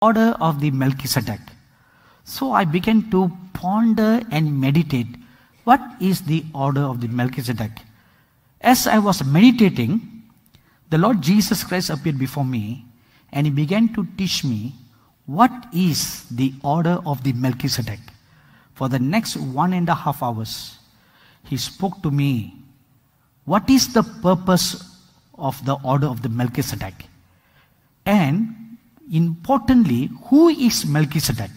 order of the Melchizedek. So I began to ponder and meditate. What is the order of the Melchizedek? As I was meditating, the Lord Jesus Christ appeared before me and he began to teach me what is the order of the Melchizedek. For the next one and a half hours, he spoke to me what is the purpose of the order of the Melchizedek and importantly, who is Melchizedek?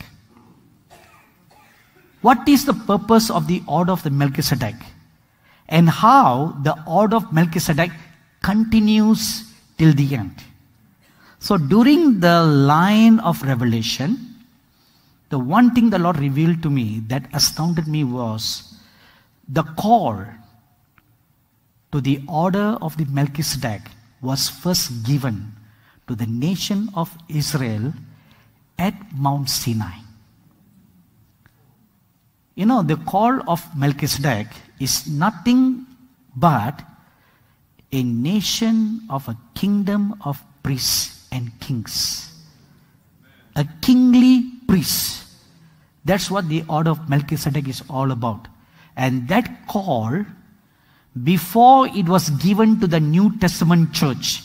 What is the purpose of the order of the Melchizedek? And how the order of Melchizedek continues till the end. So during the line of revelation, the one thing the Lord revealed to me that astounded me was the call to the order of the Melchizedek was first given to the nation of Israel at Mount Sinai. You know, the call of Melchizedek is nothing but a nation of a kingdom of priests and kings. A kingly priest. That's what the order of Melchizedek is all about. And that call, before it was given to the New Testament church,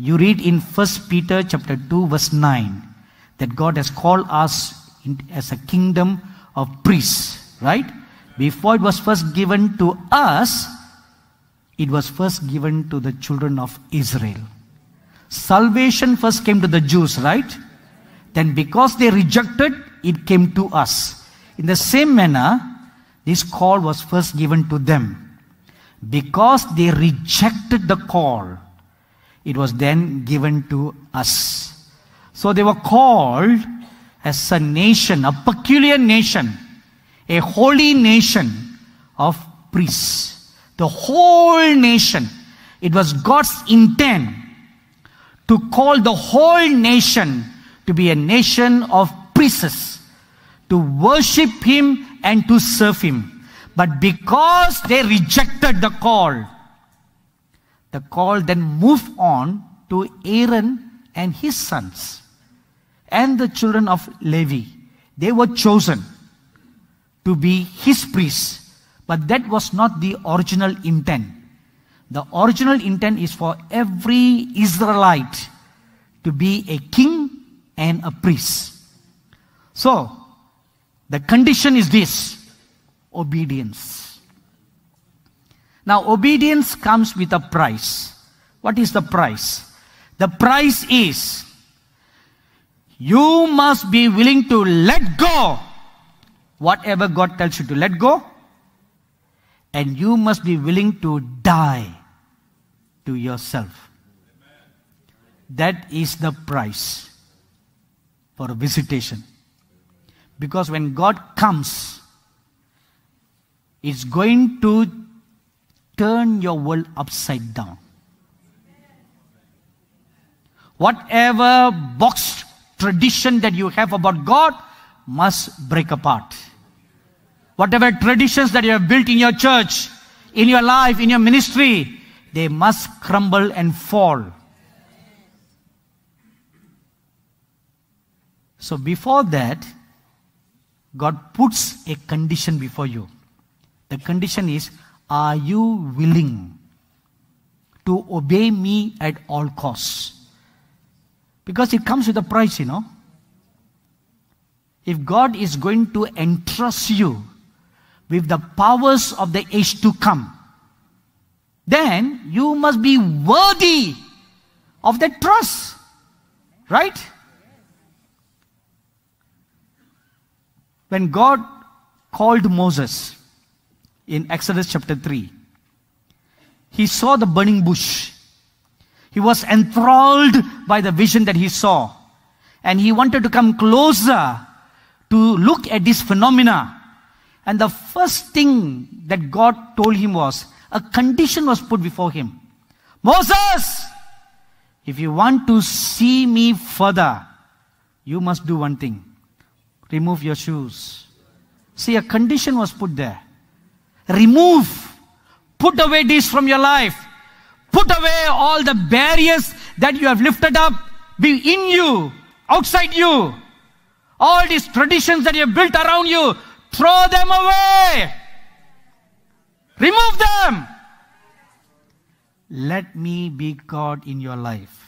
you read in 1 Peter chapter 2 verse 9 that God has called us in, as a kingdom of priests, right? Before it was first given to us, it was first given to the children of Israel. Salvation first came to the Jews, right? Then because they rejected, it came to us. In the same manner, this call was first given to them. Because they rejected the call, it was then given to us. So they were called as a nation, a peculiar nation, a holy nation of priests. The whole nation. It was God's intent to call the whole nation to be a nation of priests, to worship Him and to serve Him. But because they rejected the call, the call then moved on to Aaron and his sons and the children of Levi. They were chosen to be his priests, but that was not the original intent. The original intent is for every Israelite to be a king and a priest. So, the condition is this obedience. Now, obedience comes with a price. What is the price? The price is you must be willing to let go whatever God tells you to let go, and you must be willing to die to yourself. That is the price for a visitation. Because when God comes, it's going to turn your world upside down. Whatever boxed tradition that you have about God must break apart. Whatever traditions that you have built in your church, in your life, in your ministry, they must crumble and fall. So before that, God puts a condition before you. The condition is, are you willing to obey me at all costs? Because it comes with a price, you know. If God is going to entrust you with the powers of the age to come, then you must be worthy of that trust. Right? When God called Moses, in Exodus chapter 3. He saw the burning bush. He was enthralled by the vision that he saw. And he wanted to come closer to look at this phenomena. And the first thing that God told him was, a condition was put before him. Moses, if you want to see me further, you must do one thing. Remove your shoes. See, a condition was put there. Remove. Put away this from your life. Put away all the barriers that you have lifted up, be in you, outside you. All these traditions that you have built around you, throw them away. Remove them. Let me be God in your life.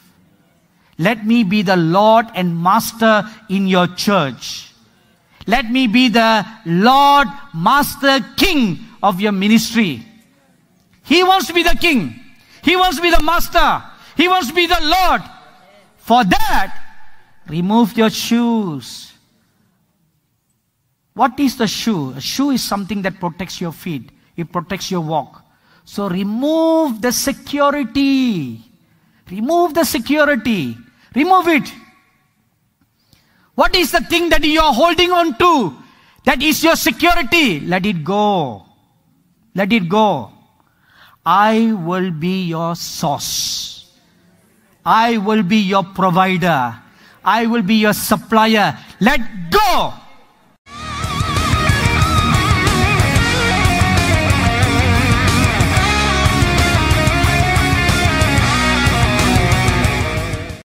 Let me be the Lord and Master in your church. Let me be the Lord, Master, King of your ministry. He wants to be the king. He wants to be the master. He wants to be the Lord. For that, remove your shoes. What is the shoe? A shoe is something that protects your feet. It protects your walk. So remove the security. Remove the security. Remove it. What is the thing that you are holding on to? That is your security. Let it go. Let it go. I will be your source. I will be your provider. I will be your supplier. Let go.